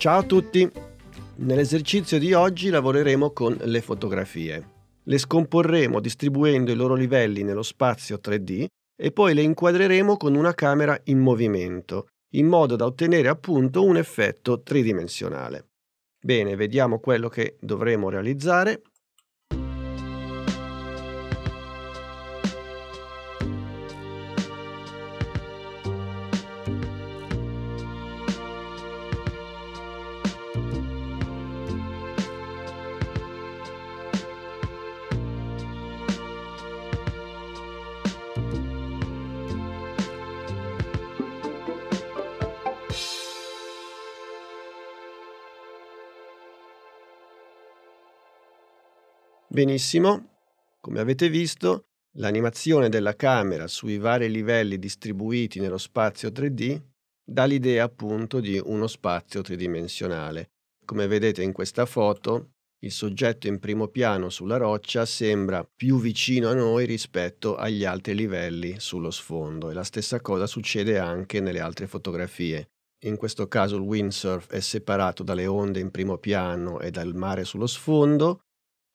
Ciao a tutti! Nell'esercizio di oggi lavoreremo con le fotografie. Le scomporremo distribuendo i loro livelli nello spazio 3D e poi le inquadreremo con una camera in movimento, in modo da ottenere appunto un effetto tridimensionale. Bene, vediamo quello che dovremo realizzare. Benissimo, come avete visto, l'animazione della camera sui vari livelli distribuiti nello spazio 3D dà l'idea appunto di uno spazio tridimensionale. Come vedete in questa foto, il soggetto in primo piano sulla roccia sembra più vicino a noi rispetto agli altri livelli sullo sfondo e la stessa cosa succede anche nelle altre fotografie. In questo caso il windsurf è separato dalle onde in primo piano e dal mare sullo sfondo,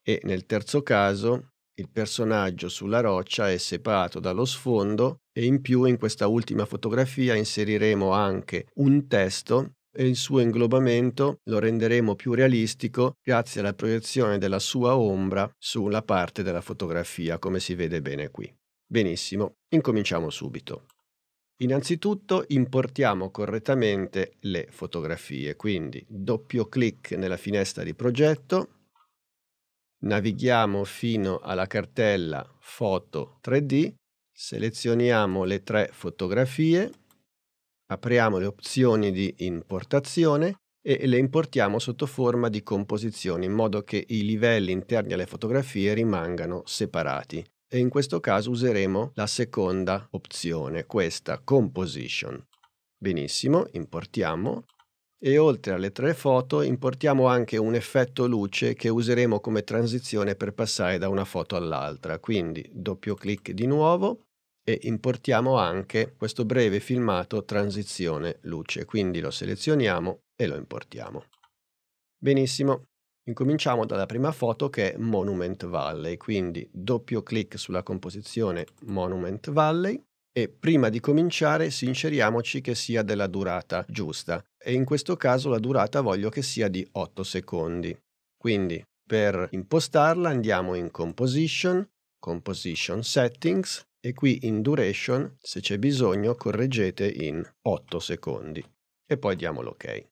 e nel terzo caso il personaggio sulla roccia è separato dallo sfondo e in più in questa ultima fotografia inseriremo anche un testo e il suo inglobamento lo renderemo più realistico grazie alla proiezione della sua ombra sulla parte della fotografia, come si vede bene qui. Benissimo, incominciamo subito. Innanzitutto importiamo correttamente le fotografie, quindi doppio clic nella finestra di progetto, navighiamo fino alla cartella Foto 3D, selezioniamo le tre fotografie, apriamo le opzioni di importazione e le importiamo sotto forma di composizione in modo che i livelli interni alle fotografie rimangano separati e in questo caso useremo la seconda opzione, questa composition. Benissimo, importiamo e oltre alle tre foto importiamo anche un effetto luce che useremo come transizione per passare da una foto all'altra. Quindi doppio clic di nuovo e importiamo anche questo breve filmato transizione luce. Quindi lo selezioniamo e lo importiamo. Benissimo. Incominciamo dalla prima foto che è Monument Valley, quindi doppio clic sulla composizione Monument Valley e prima di cominciare sinceriamoci che sia della durata giusta e in questo caso la durata voglio che sia di 8 secondi. Quindi per impostarla andiamo in Composition, Composition Settings e qui in Duration, se c'è bisogno, correggete in 8 secondi e poi diamo l'ok.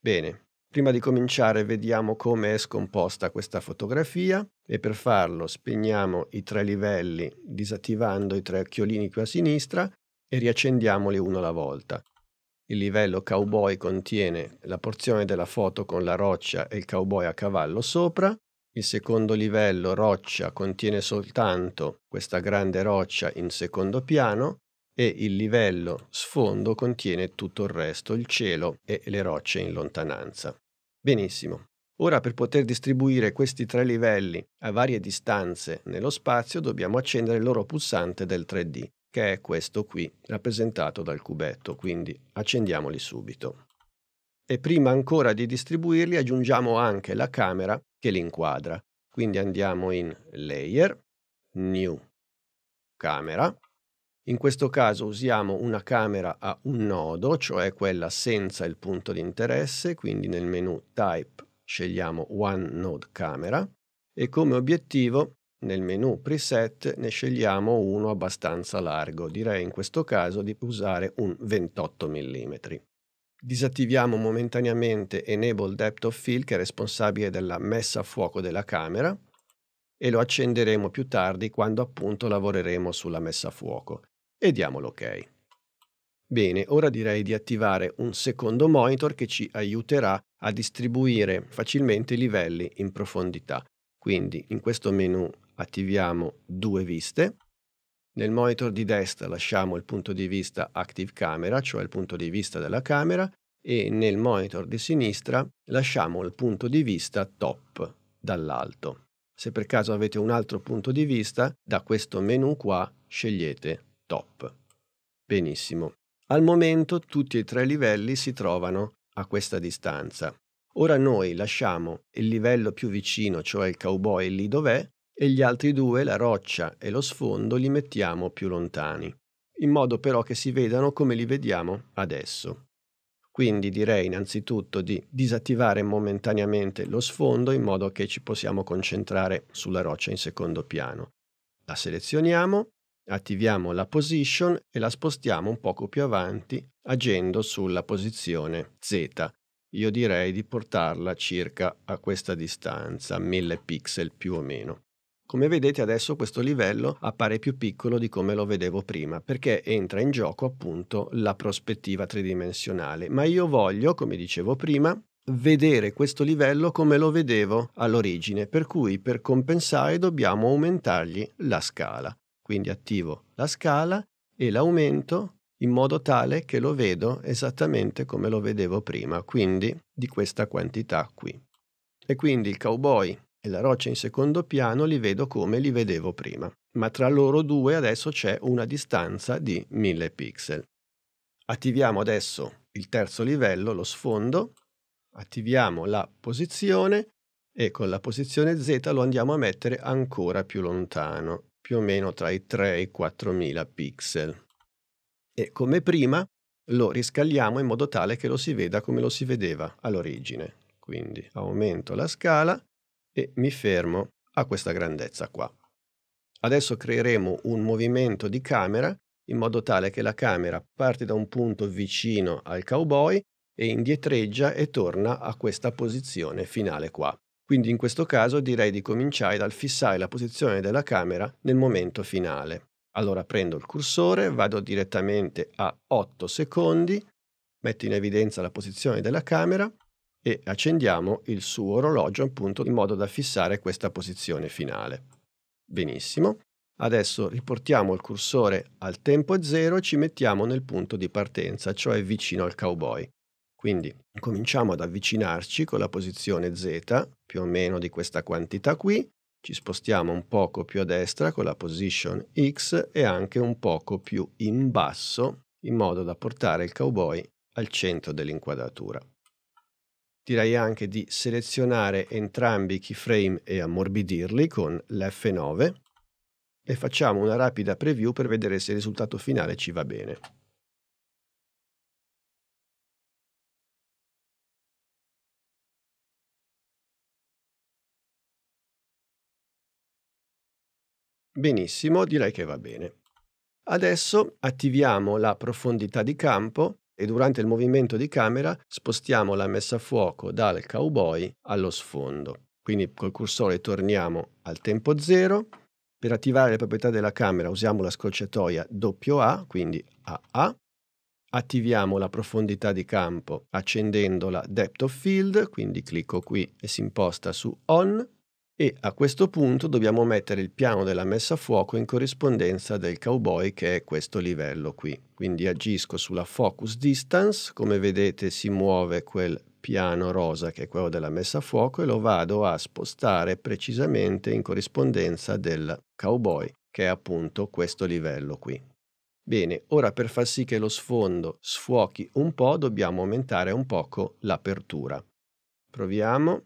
Bene, prima di cominciare vediamo come è scomposta questa fotografia e per farlo spegniamo i tre livelli disattivando i tre occhiolini qui a sinistra e riaccendiamoli uno alla volta. Il livello cowboy contiene la porzione della foto con la roccia e il cowboy a cavallo sopra. Il secondo livello, roccia, contiene soltanto questa grande roccia in secondo piano e il livello sfondo contiene tutto il resto, il cielo e le rocce in lontananza. Benissimo. Ora per poter distribuire questi tre livelli a varie distanze nello spazio dobbiamo accendere il loro pulsante del 3D che è questo qui, rappresentato dal cubetto, quindi accendiamoli subito. E prima ancora di distribuirli aggiungiamo anche la camera che li inquadra. Quindi andiamo in Layer, New, Camera. In questo caso usiamo una camera a un nodo, cioè quella senza il punto di interesse, quindi nel menu Type scegliamo One Node Camera e come obiettivo nel menu preset ne scegliamo uno abbastanza largo, direi in questo caso di usare un 28 mm. Disattiviamo momentaneamente Enable Depth of Field che è responsabile della messa a fuoco della camera e lo accenderemo più tardi quando appunto lavoreremo sulla messa a fuoco e diamo l'ok. Bene, ora direi di attivare un secondo monitor che ci aiuterà a distribuire facilmente i livelli in profondità. Quindi in questo menu attiviamo due viste. Nel monitor di destra lasciamo il punto di vista Active Camera, cioè il punto di vista della camera, e nel monitor di sinistra lasciamo il punto di vista Top dall'alto. Se per caso avete un altro punto di vista, da questo menu qua scegliete Top. Benissimo. Al momento tutti e tre i livelli si trovano a questa distanza. Ora noi lasciamo il livello più vicino, cioè il cowboy lì dov'è, e gli altri due, la roccia e lo sfondo, li mettiamo più lontani, in modo però che si vedano come li vediamo adesso. Quindi direi innanzitutto di disattivare momentaneamente lo sfondo in modo che ci possiamo concentrare sulla roccia in secondo piano. La selezioniamo, attiviamo la position e la spostiamo un poco più avanti agendo sulla posizione Z. Io direi di portarla circa a questa distanza, 1000 pixel più o meno. Come vedete adesso questo livello appare più piccolo di come lo vedevo prima, perché entra in gioco appunto la prospettiva tridimensionale, ma io voglio, come dicevo prima, vedere questo livello come lo vedevo all'origine, per cui per compensare dobbiamo aumentargli la scala. Quindi attivo la scala e l'aumento in modo tale che lo vedo esattamente come lo vedevo prima, quindi di questa quantità qui. E quindi il cowboy e la roccia in secondo piano li vedo come li vedevo prima, ma tra loro due adesso c'è una distanza di 1000 pixel. Attiviamo adesso il terzo livello, lo sfondo, attiviamo la posizione e con la posizione Z lo andiamo a mettere ancora più lontano, più o meno tra i 3 e i 4000 pixel. E come prima lo riscaliamo in modo tale che lo si veda come lo si vedeva all'origine. Quindi aumento la scala e mi fermo a questa grandezza qua. Adesso creeremo un movimento di camera in modo tale che la camera parte da un punto vicino al cowboy e indietreggia e torna a questa posizione finale qua. Quindi in questo caso direi di cominciare dal fissare la posizione della camera nel momento finale. Allora prendo il cursore, vado direttamente a 8 secondi, metto in evidenza la posizione della camera e accendiamo il suo orologio appunto in modo da fissare questa posizione finale. Benissimo. Adesso riportiamo il cursore al tempo 0 e ci mettiamo nel punto di partenza, cioè vicino al cowboy. Quindi cominciamo ad avvicinarci con la posizione Z, più o meno di questa quantità qui, ci spostiamo un poco più a destra con la position X e anche un poco più in basso in modo da portare il cowboy al centro dell'inquadratura direi anche di selezionare entrambi i keyframe e ammorbidirli con l'F9 e facciamo una rapida preview per vedere se il risultato finale ci va bene. Benissimo, direi che va bene. Adesso attiviamo la profondità di campo e durante il movimento di camera spostiamo la messa a fuoco dal cowboy allo sfondo. Quindi col cursore torniamo al tempo 0. Per attivare le proprietà della camera usiamo la scorciatoia AA, quindi AA. Attiviamo la profondità di campo accendendo la Depth of Field, quindi clicco qui e si imposta su On e a questo punto dobbiamo mettere il piano della messa a fuoco in corrispondenza del cowboy che è questo livello qui. Quindi agisco sulla focus distance, come vedete si muove quel piano rosa che è quello della messa a fuoco e lo vado a spostare precisamente in corrispondenza del cowboy che è appunto questo livello qui. Bene, ora per far sì che lo sfondo sfuochi un po' dobbiamo aumentare un poco l'apertura. Proviamo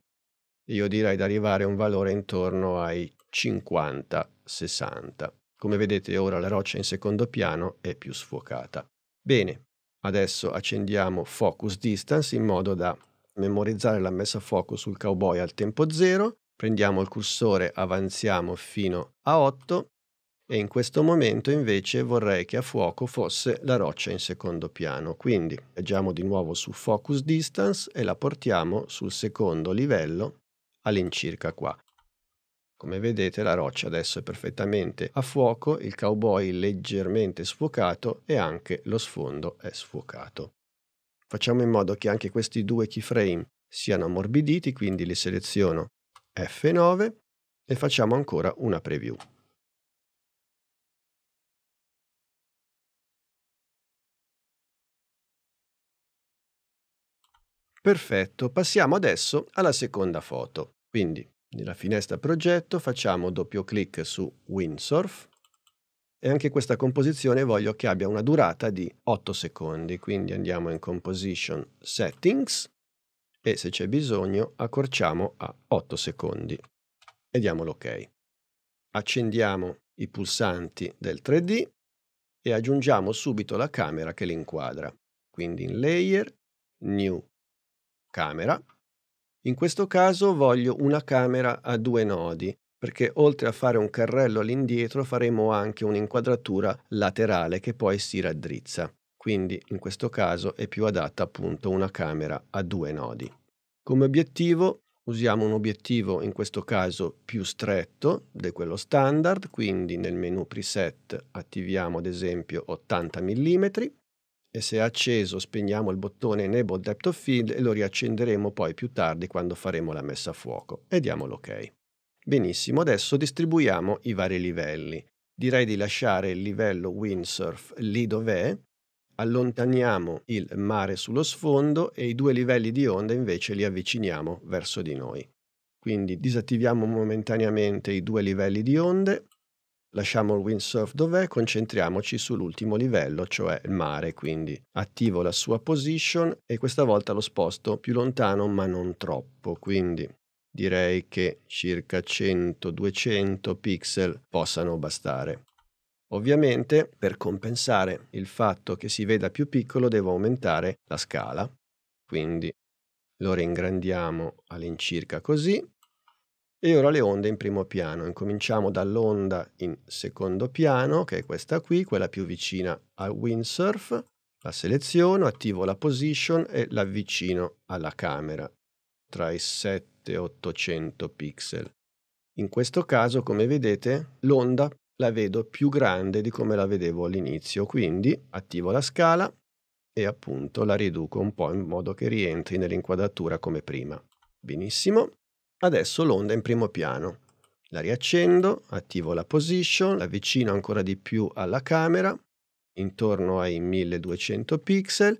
io direi di arrivare a un valore intorno ai 50-60. Come vedete ora la roccia in secondo piano è più sfocata. Bene, adesso accendiamo Focus Distance in modo da memorizzare la messa a fuoco sul cowboy al tempo 0, prendiamo il cursore, avanziamo fino a 8 e in questo momento invece vorrei che a fuoco fosse la roccia in secondo piano. Quindi leggiamo di nuovo su Focus Distance e la portiamo sul secondo livello all'incirca qua. Come vedete la roccia adesso è perfettamente a fuoco, il cowboy leggermente sfocato e anche lo sfondo è sfocato. Facciamo in modo che anche questi due keyframe siano ammorbiditi, quindi li seleziono F9 e facciamo ancora una preview. Perfetto, passiamo adesso alla seconda foto. Quindi nella finestra progetto facciamo doppio clic su Windsurf e anche questa composizione voglio che abbia una durata di 8 secondi, quindi andiamo in Composition Settings e se c'è bisogno accorciamo a 8 secondi e diamo l'ok. Accendiamo i pulsanti del 3D e aggiungiamo subito la camera che l'inquadra. Quindi in Layer, New, Camera in questo caso voglio una camera a due nodi, perché oltre a fare un carrello all'indietro faremo anche un'inquadratura laterale che poi si raddrizza. Quindi in questo caso è più adatta appunto una camera a due nodi. Come obiettivo usiamo un obiettivo in questo caso più stretto di quello standard, quindi nel menu preset attiviamo ad esempio 80 mm e se è acceso spegniamo il bottone Enable Depth of Field e lo riaccenderemo poi più tardi quando faremo la messa a fuoco e diamo l'ok. Benissimo, adesso distribuiamo i vari livelli. Direi di lasciare il livello windsurf lì dov'è, allontaniamo il mare sullo sfondo e i due livelli di onda invece li avviciniamo verso di noi. Quindi disattiviamo momentaneamente i due livelli di onde Lasciamo il windsurf dov'è, concentriamoci sull'ultimo livello, cioè il mare, quindi attivo la sua position e questa volta lo sposto più lontano ma non troppo, quindi direi che circa 100-200 pixel possano bastare. Ovviamente per compensare il fatto che si veda più piccolo devo aumentare la scala, quindi lo ringrandiamo all'incirca così e ora le onde in primo piano. Incominciamo dall'onda in secondo piano, che è questa qui, quella più vicina al windsurf. La seleziono, attivo la position e l'avvicino alla camera tra i 7 e 800 pixel. In questo caso, come vedete, l'onda la vedo più grande di come la vedevo all'inizio, quindi attivo la scala e appunto la riduco un po' in modo che rientri nell'inquadratura come prima. Benissimo. Adesso l'onda è in primo piano. La riaccendo, attivo la position, avvicino ancora di più alla camera, intorno ai 1200 pixel,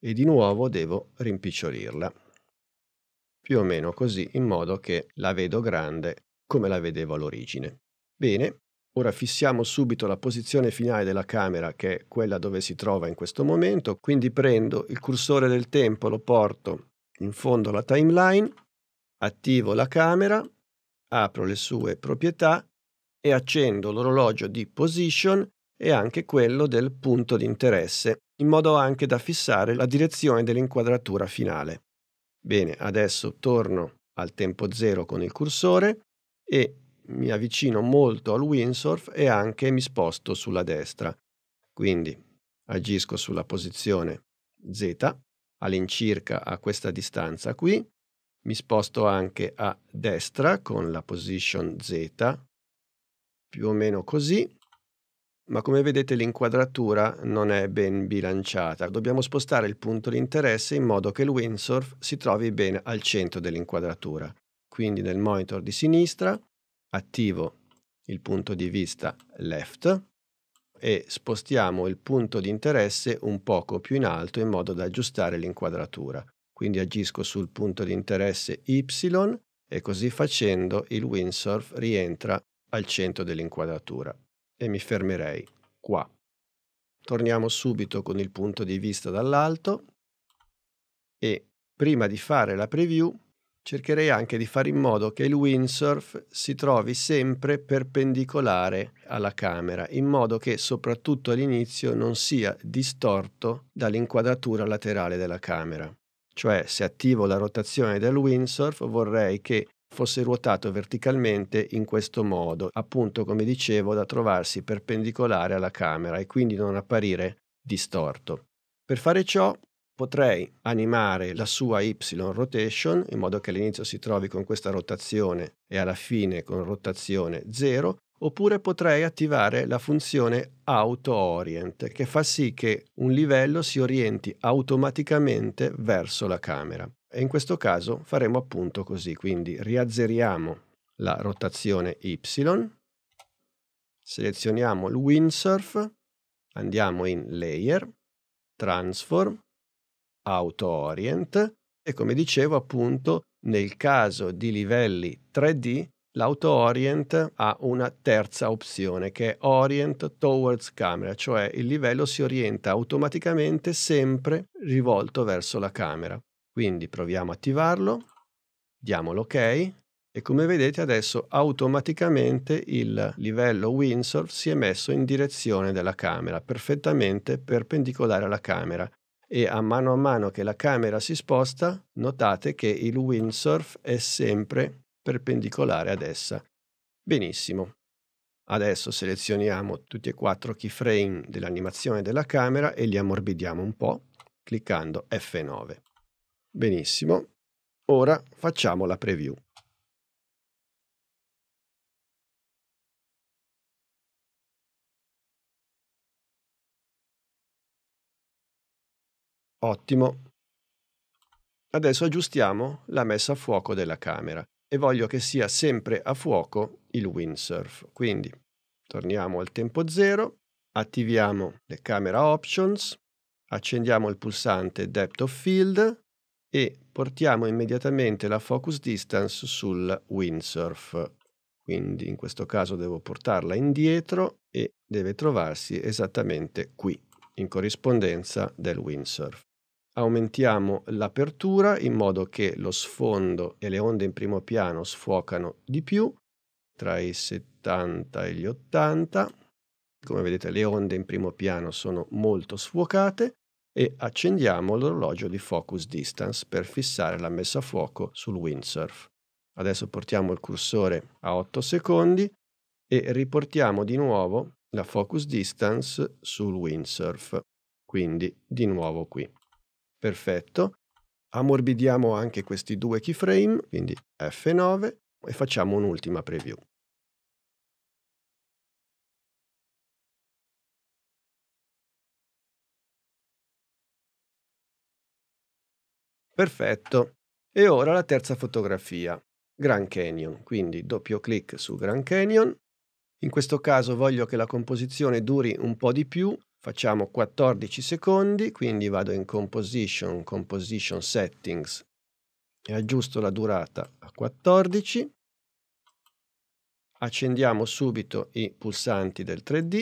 e di nuovo devo rimpicciolirla. Più o meno così, in modo che la vedo grande come la vedevo all'origine. Bene, ora fissiamo subito la posizione finale della camera, che è quella dove si trova in questo momento, quindi prendo il cursore del tempo, lo porto in fondo alla timeline, Attivo la camera, apro le sue proprietà e accendo l'orologio di position e anche quello del punto di interesse, in modo anche da fissare la direzione dell'inquadratura finale. Bene, adesso torno al tempo zero con il cursore e mi avvicino molto al windsurf e anche mi sposto sulla destra. Quindi agisco sulla posizione Z all'incirca a questa distanza qui mi sposto anche a destra con la position Z, più o meno così, ma come vedete l'inquadratura non è ben bilanciata. Dobbiamo spostare il punto di interesse in modo che il windsurf si trovi bene al centro dell'inquadratura. Quindi nel monitor di sinistra attivo il punto di vista left e spostiamo il punto di interesse un poco più in alto in modo da aggiustare l'inquadratura quindi agisco sul punto di interesse Y e così facendo il windsurf rientra al centro dell'inquadratura. E mi fermerei qua. Torniamo subito con il punto di vista dall'alto e prima di fare la preview cercherei anche di fare in modo che il windsurf si trovi sempre perpendicolare alla camera, in modo che soprattutto all'inizio non sia distorto dall'inquadratura laterale della camera cioè se attivo la rotazione del windsurf vorrei che fosse ruotato verticalmente in questo modo, appunto come dicevo da trovarsi perpendicolare alla camera e quindi non apparire distorto. Per fare ciò potrei animare la sua y rotation in modo che all'inizio si trovi con questa rotazione e alla fine con rotazione 0 oppure potrei attivare la funzione auto orient che fa sì che un livello si orienti automaticamente verso la camera. E in questo caso faremo appunto così, quindi riazzeriamo la rotazione Y, selezioniamo il windsurf, andiamo in layer, transform, auto orient e come dicevo appunto nel caso di livelli 3D L'auto orient ha una terza opzione che è orient towards camera, cioè il livello si orienta automaticamente sempre rivolto verso la camera. Quindi proviamo a attivarlo, diamo l'ok ok, e come vedete adesso automaticamente il livello Windsurf si è messo in direzione della camera, perfettamente perpendicolare alla camera e a mano a mano che la camera si sposta notate che il windsurf è sempre perpendicolare ad essa. Benissimo. Adesso selezioniamo tutti e quattro i keyframe dell'animazione della camera e li ammorbidiamo un po' cliccando F9. Benissimo. Ora facciamo la preview. Ottimo. Adesso aggiustiamo la messa a fuoco della camera e voglio che sia sempre a fuoco il windsurf. Quindi torniamo al tempo zero, attiviamo le camera options, accendiamo il pulsante depth of field e portiamo immediatamente la focus distance sul windsurf. Quindi in questo caso devo portarla indietro e deve trovarsi esattamente qui, in corrispondenza del windsurf aumentiamo l'apertura in modo che lo sfondo e le onde in primo piano sfocano di più tra i 70 e gli 80. Come vedete le onde in primo piano sono molto sfocate e accendiamo l'orologio di focus distance per fissare la messa a fuoco sul windsurf. Adesso portiamo il cursore a 8 secondi e riportiamo di nuovo la focus distance sul windsurf, quindi di nuovo qui. Perfetto. Ammorbidiamo anche questi due keyframe, quindi F9, e facciamo un'ultima preview. Perfetto. E ora la terza fotografia, Grand Canyon. Quindi doppio clic su Grand Canyon. In questo caso voglio che la composizione duri un po' di più, facciamo 14 secondi, quindi vado in Composition, Composition Settings e aggiusto la durata a 14. Accendiamo subito i pulsanti del 3D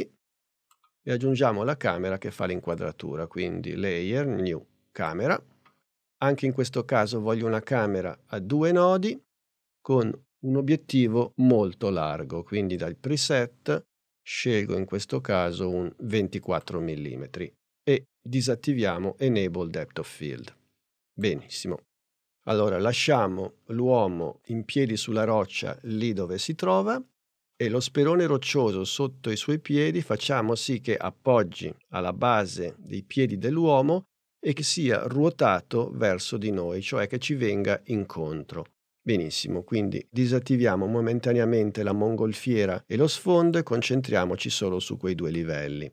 e aggiungiamo la camera che fa l'inquadratura, quindi Layer, New, Camera. Anche in questo caso voglio una camera a due nodi con un obiettivo molto largo, quindi dal preset Scelgo in questo caso un 24 mm e disattiviamo Enable Depth of Field. Benissimo. Allora lasciamo l'uomo in piedi sulla roccia lì dove si trova e lo sperone roccioso sotto i suoi piedi facciamo sì che appoggi alla base dei piedi dell'uomo e che sia ruotato verso di noi, cioè che ci venga incontro. Benissimo, quindi disattiviamo momentaneamente la mongolfiera e lo sfondo e concentriamoci solo su quei due livelli.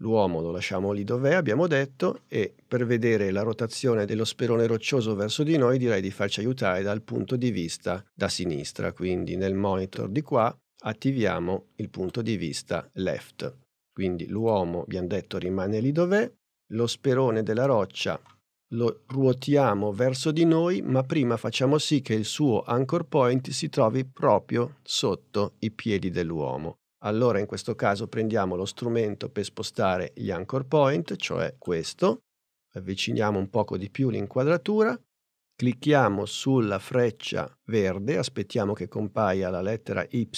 L'uomo lo lasciamo lì dov'è, abbiamo detto, e per vedere la rotazione dello sperone roccioso verso di noi direi di farci aiutare dal punto di vista da sinistra, quindi nel monitor di qua attiviamo il punto di vista left. Quindi l'uomo, abbiamo detto, rimane lì dov'è, lo sperone della roccia lo ruotiamo verso di noi, ma prima facciamo sì che il suo anchor point si trovi proprio sotto i piedi dell'uomo. Allora in questo caso prendiamo lo strumento per spostare gli anchor point, cioè questo, avviciniamo un poco di più l'inquadratura, clicchiamo sulla freccia verde, aspettiamo che compaia la lettera Y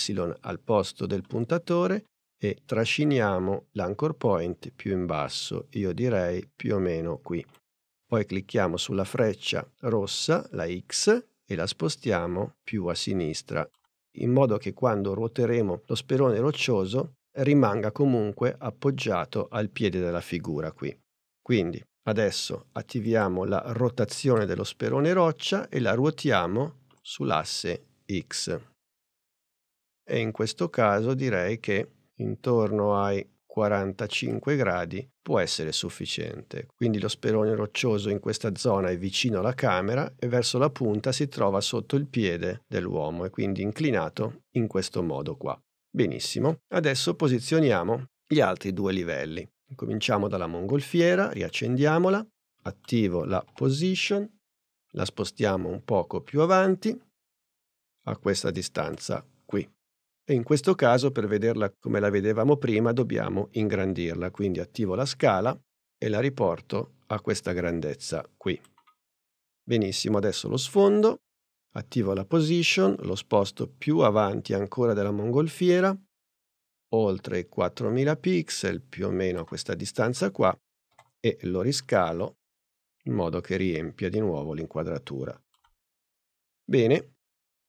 al posto del puntatore e trasciniamo l'anchor point più in basso, io direi più o meno qui. Poi clicchiamo sulla freccia rossa, la X, e la spostiamo più a sinistra, in modo che quando ruoteremo lo sperone roccioso rimanga comunque appoggiato al piede della figura qui. Quindi adesso attiviamo la rotazione dello sperone roccia e la ruotiamo sull'asse X. E in questo caso direi che intorno ai 45 gradi può essere sufficiente. Quindi lo sperone roccioso in questa zona è vicino alla camera e verso la punta si trova sotto il piede dell'uomo e quindi inclinato in questo modo qua. Benissimo, adesso posizioniamo gli altri due livelli. Cominciamo dalla mongolfiera, riaccendiamola, attivo la position, la spostiamo un poco più avanti a questa distanza qui. E in questo caso, per vederla come la vedevamo prima, dobbiamo ingrandirla. Quindi attivo la scala e la riporto a questa grandezza qui. Benissimo, adesso lo sfondo, attivo la position, lo sposto più avanti ancora della mongolfiera, oltre i 4000 pixel, più o meno a questa distanza qua, e lo riscalo in modo che riempia di nuovo l'inquadratura. Bene,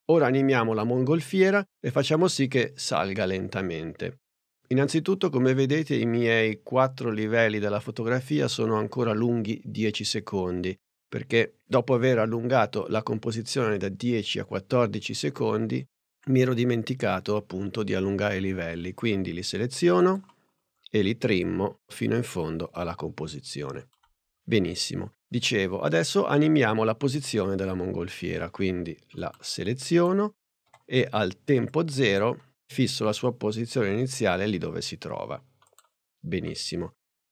Ora animiamo la mongolfiera e facciamo sì che salga lentamente. Innanzitutto, come vedete, i miei quattro livelli della fotografia sono ancora lunghi 10 secondi, perché dopo aver allungato la composizione da 10 a 14 secondi, mi ero dimenticato appunto di allungare i livelli, quindi li seleziono e li trimmo fino in fondo alla composizione. Benissimo. Dicevo, adesso animiamo la posizione della mongolfiera, quindi la seleziono e al tempo 0 fisso la sua posizione iniziale lì dove si trova. Benissimo.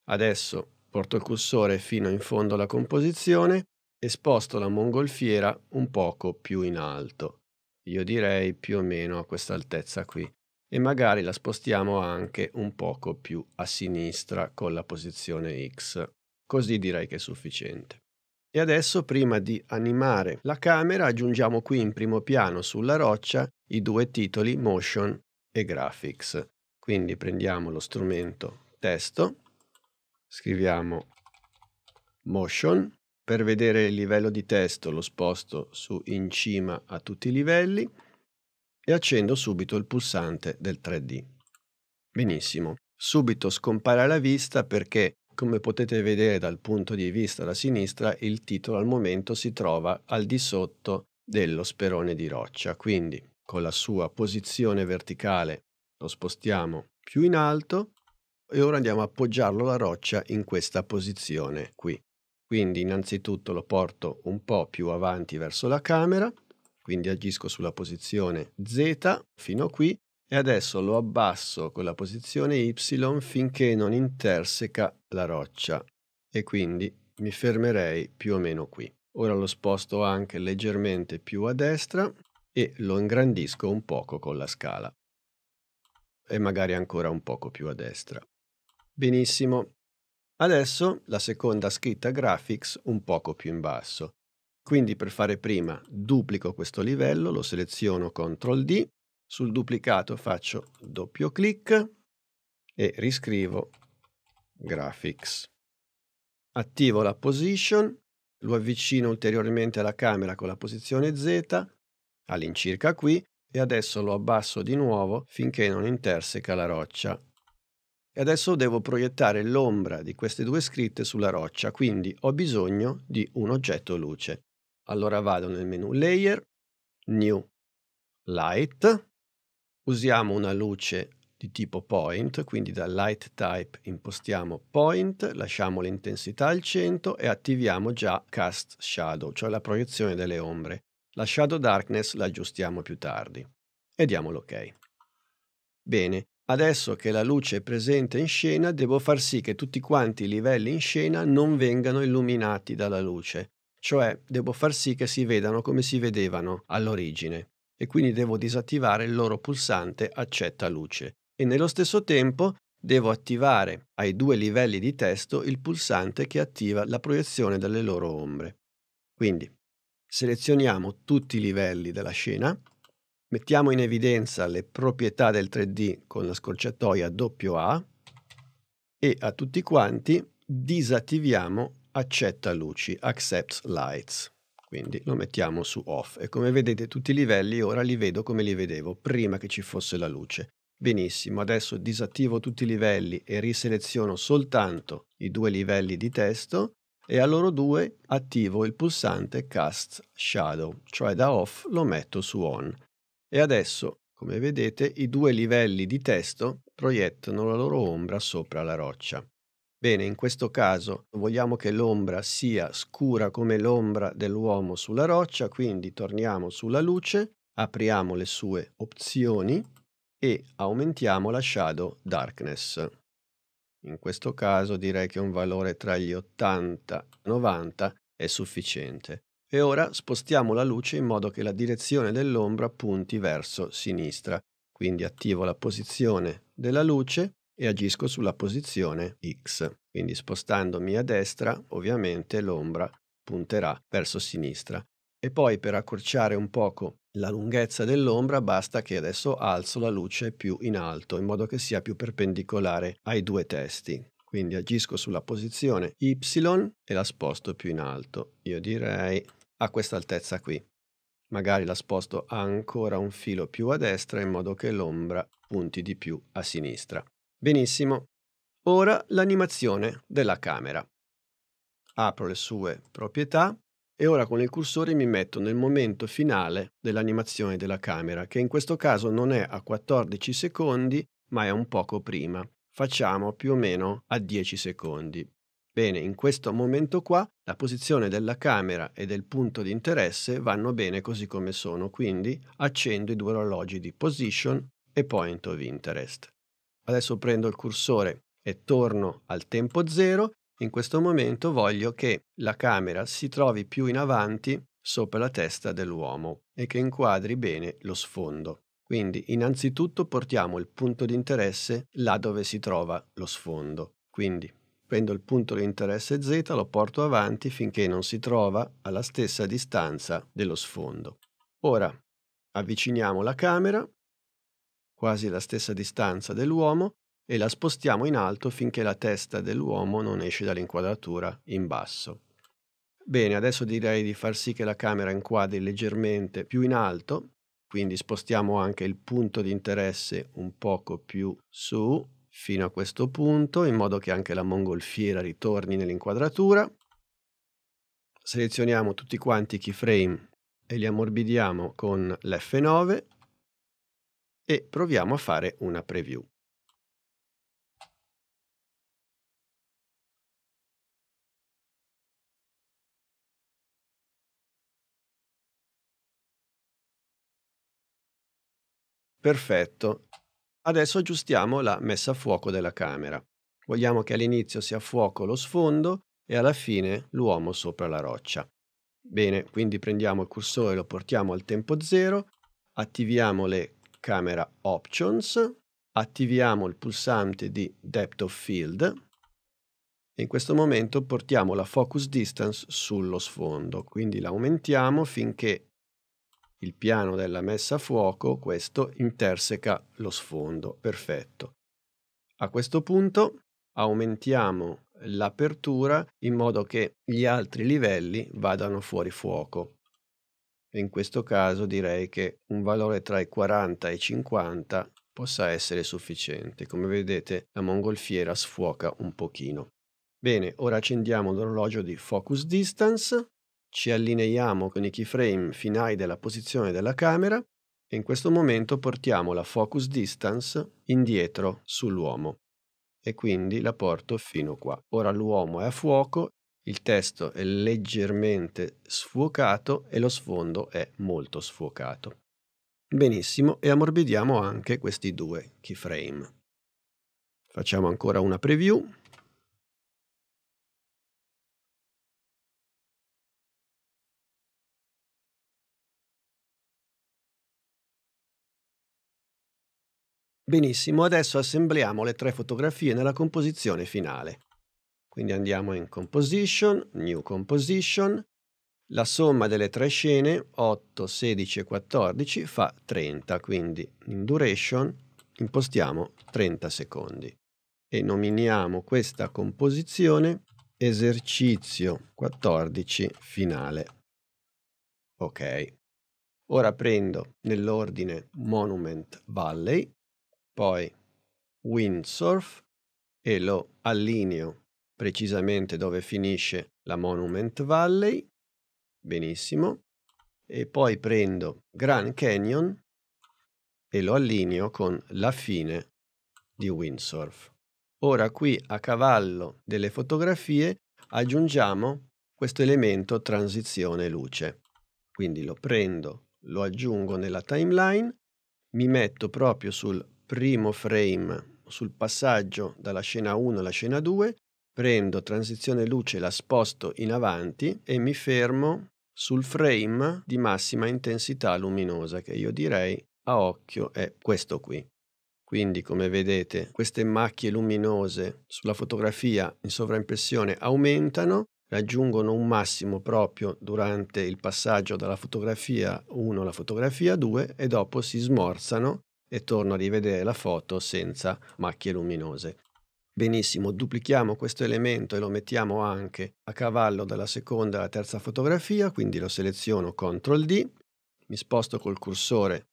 Adesso porto il cursore fino in fondo alla composizione e sposto la mongolfiera un poco più in alto. Io direi più o meno a questa altezza qui. E magari la spostiamo anche un poco più a sinistra con la posizione X. Così direi che è sufficiente. E adesso, prima di animare la camera, aggiungiamo qui in primo piano sulla roccia i due titoli Motion e Graphics. Quindi prendiamo lo strumento testo, scriviamo Motion. Per vedere il livello di testo lo sposto su in cima a tutti i livelli e accendo subito il pulsante del 3D. Benissimo, subito scompare alla vista perché come potete vedere dal punto di vista da sinistra, il titolo al momento si trova al di sotto dello sperone di roccia, quindi con la sua posizione verticale lo spostiamo più in alto e ora andiamo a appoggiarlo alla roccia in questa posizione qui. Quindi innanzitutto lo porto un po' più avanti verso la camera, quindi agisco sulla posizione Z fino qui e adesso lo abbasso con la posizione Y finché non interseca la roccia e quindi mi fermerei più o meno qui. Ora lo sposto anche leggermente più a destra e lo ingrandisco un poco con la scala e magari ancora un poco più a destra. Benissimo. Adesso la seconda scritta graphics un poco più in basso. Quindi per fare prima duplico questo livello, lo seleziono CTRL D sul duplicato faccio doppio clic e riscrivo graphics. Attivo la position, lo avvicino ulteriormente alla camera con la posizione Z, all'incirca qui, e adesso lo abbasso di nuovo finché non interseca la roccia. E adesso devo proiettare l'ombra di queste due scritte sulla roccia, quindi ho bisogno di un oggetto luce. Allora vado nel menu Layer, New, Light, usiamo una luce di tipo point, quindi da light type impostiamo point, lasciamo l'intensità al 100 e attiviamo già cast shadow, cioè la proiezione delle ombre. La shadow darkness la aggiustiamo più tardi e diamo l'ok. Bene, adesso che la luce è presente in scena devo far sì che tutti quanti i livelli in scena non vengano illuminati dalla luce, cioè devo far sì che si vedano come si vedevano all'origine e quindi devo disattivare il loro pulsante accetta luce e nello stesso tempo devo attivare ai due livelli di testo il pulsante che attiva la proiezione delle loro ombre. Quindi selezioniamo tutti i livelli della scena, mettiamo in evidenza le proprietà del 3D con la scorciatoia doppio A e a tutti quanti disattiviamo accetta luci, accept lights quindi lo mettiamo su off e come vedete tutti i livelli ora li vedo come li vedevo prima che ci fosse la luce. Benissimo, adesso disattivo tutti i livelli e riseleziono soltanto i due livelli di testo e a loro due attivo il pulsante Cast Shadow, cioè da off lo metto su on. E adesso, come vedete, i due livelli di testo proiettano la loro ombra sopra la roccia. Bene, in questo caso vogliamo che l'ombra sia scura come l'ombra dell'uomo sulla roccia, quindi torniamo sulla luce, apriamo le sue opzioni e aumentiamo la shadow darkness. In questo caso direi che un valore tra gli 80 e 90 è sufficiente. E ora spostiamo la luce in modo che la direzione dell'ombra punti verso sinistra. Quindi attivo la posizione della luce e agisco sulla posizione X. Quindi spostandomi a destra, ovviamente l'ombra punterà verso sinistra. E poi per accorciare un poco la lunghezza dell'ombra basta che adesso alzo la luce più in alto, in modo che sia più perpendicolare ai due testi. Quindi agisco sulla posizione Y e la sposto più in alto. Io direi a questa altezza qui. Magari la sposto ancora un filo più a destra in modo che l'ombra punti di più a sinistra. Benissimo. Ora l'animazione della camera. Apro le sue proprietà e ora con il cursore mi metto nel momento finale dell'animazione della camera, che in questo caso non è a 14 secondi, ma è un poco prima. Facciamo più o meno a 10 secondi. Bene, in questo momento qua la posizione della camera e del punto di interesse vanno bene così come sono, quindi accendo i due orologi di position e point of interest. Adesso prendo il cursore e torno al tempo 0. In questo momento voglio che la camera si trovi più in avanti sopra la testa dell'uomo e che inquadri bene lo sfondo. Quindi innanzitutto portiamo il punto di interesse là dove si trova lo sfondo. Quindi prendo il punto di interesse Z, lo porto avanti finché non si trova alla stessa distanza dello sfondo. Ora avviciniamo la camera quasi la stessa distanza dell'uomo, e la spostiamo in alto finché la testa dell'uomo non esce dall'inquadratura in basso. Bene, adesso direi di far sì che la camera inquadri leggermente più in alto, quindi spostiamo anche il punto di interesse un poco più su fino a questo punto, in modo che anche la mongolfiera ritorni nell'inquadratura. Selezioniamo tutti quanti i keyframe e li ammorbidiamo con l'F9 e proviamo a fare una preview. Perfetto. Adesso aggiustiamo la messa a fuoco della camera. Vogliamo che all'inizio sia a fuoco lo sfondo e alla fine l'uomo sopra la roccia. Bene, quindi prendiamo il cursore, lo portiamo al tempo 0, attiviamo le camera Options, attiviamo il pulsante di Depth of Field e in questo momento portiamo la Focus Distance sullo sfondo, quindi la aumentiamo finché il piano della messa a fuoco, questo, interseca lo sfondo. Perfetto. A questo punto aumentiamo l'apertura in modo che gli altri livelli vadano fuori fuoco in questo caso direi che un valore tra i 40 e i 50 possa essere sufficiente. Come vedete la mongolfiera sfuoca un pochino. Bene, ora accendiamo l'orologio di focus distance, ci allineiamo con i keyframe finali della posizione della camera e in questo momento portiamo la focus distance indietro sull'uomo e quindi la porto fino qua. Ora l'uomo è a fuoco il testo è leggermente sfuocato e lo sfondo è molto sfuocato. Benissimo, e ammorbidiamo anche questi due keyframe. Facciamo ancora una preview. Benissimo, adesso assembliamo le tre fotografie nella composizione finale. Quindi andiamo in Composition, New Composition, la somma delle tre scene, 8, 16 e 14, fa 30, quindi in Duration impostiamo 30 secondi e nominiamo questa composizione esercizio 14 finale. Ok. Ora prendo nell'ordine Monument Valley, poi Windsurf e lo allineo precisamente dove finisce la Monument Valley, benissimo, e poi prendo Grand Canyon e lo allineo con la fine di Windsurf. Ora qui a cavallo delle fotografie aggiungiamo questo elemento transizione luce. Quindi lo prendo, lo aggiungo nella timeline, mi metto proprio sul primo frame, sul passaggio dalla scena 1 alla scena 2 prendo transizione luce, la sposto in avanti e mi fermo sul frame di massima intensità luminosa che io direi a occhio è questo qui. Quindi come vedete queste macchie luminose sulla fotografia in sovraimpressione aumentano, raggiungono un massimo proprio durante il passaggio dalla fotografia 1 alla fotografia 2 e dopo si smorzano e torno a rivedere la foto senza macchie luminose. Benissimo, duplichiamo questo elemento e lo mettiamo anche a cavallo dalla seconda alla terza fotografia, quindi lo seleziono CTRL D, mi sposto col cursore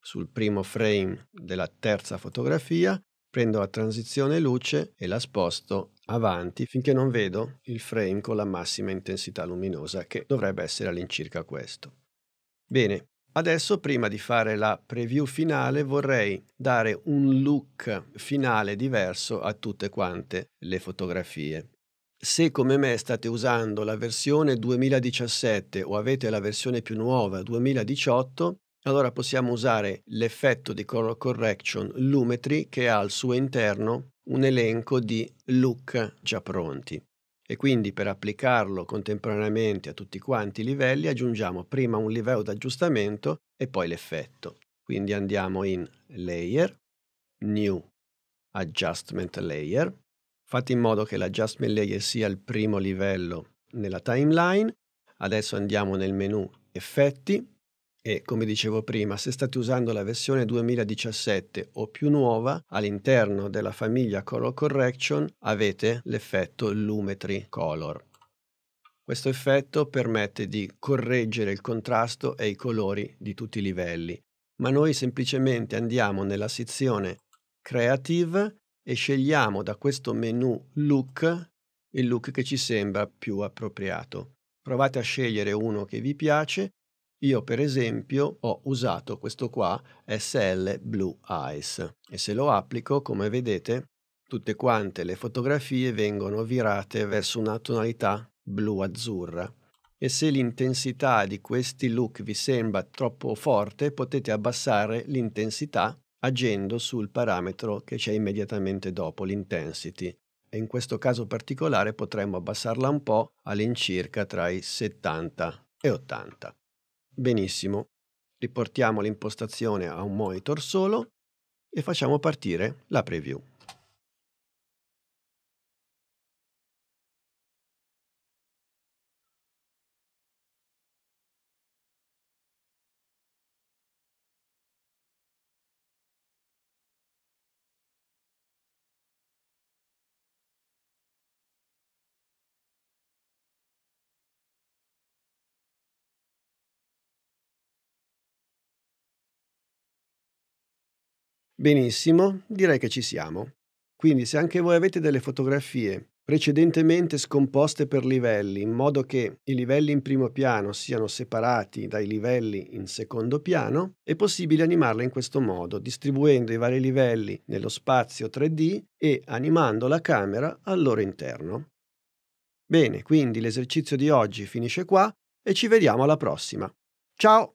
sul primo frame della terza fotografia, prendo la transizione luce e la sposto avanti finché non vedo il frame con la massima intensità luminosa che dovrebbe essere all'incirca questo. Bene, Adesso, prima di fare la preview finale, vorrei dare un look finale diverso a tutte quante le fotografie. Se come me state usando la versione 2017 o avete la versione più nuova 2018, allora possiamo usare l'effetto di color correction Lumetri che ha al suo interno un elenco di look già pronti. E quindi per applicarlo contemporaneamente a tutti quanti i livelli aggiungiamo prima un livello d'aggiustamento e poi l'effetto. Quindi andiamo in Layer, New Adjustment Layer. Fate in modo che l'Adjustment Layer sia il primo livello nella timeline. Adesso andiamo nel menu Effetti e, come dicevo prima, se state usando la versione 2017 o più nuova, all'interno della famiglia Color Correction avete l'effetto Lumetri Color. Questo effetto permette di correggere il contrasto e i colori di tutti i livelli, ma noi semplicemente andiamo nella sezione Creative e scegliamo da questo menu Look il look che ci sembra più appropriato. Provate a scegliere uno che vi piace io per esempio ho usato questo qua SL Blue Eyes e se lo applico come vedete tutte quante le fotografie vengono virate verso una tonalità blu-azzurra e se l'intensità di questi look vi sembra troppo forte potete abbassare l'intensità agendo sul parametro che c'è immediatamente dopo l'intensity e in questo caso particolare potremmo abbassarla un po' all'incirca tra i 70 e 80. Benissimo, riportiamo l'impostazione a un monitor solo e facciamo partire la preview. Benissimo, direi che ci siamo. Quindi se anche voi avete delle fotografie precedentemente scomposte per livelli, in modo che i livelli in primo piano siano separati dai livelli in secondo piano, è possibile animarle in questo modo, distribuendo i vari livelli nello spazio 3D e animando la camera al loro interno. Bene, quindi l'esercizio di oggi finisce qua e ci vediamo alla prossima. Ciao!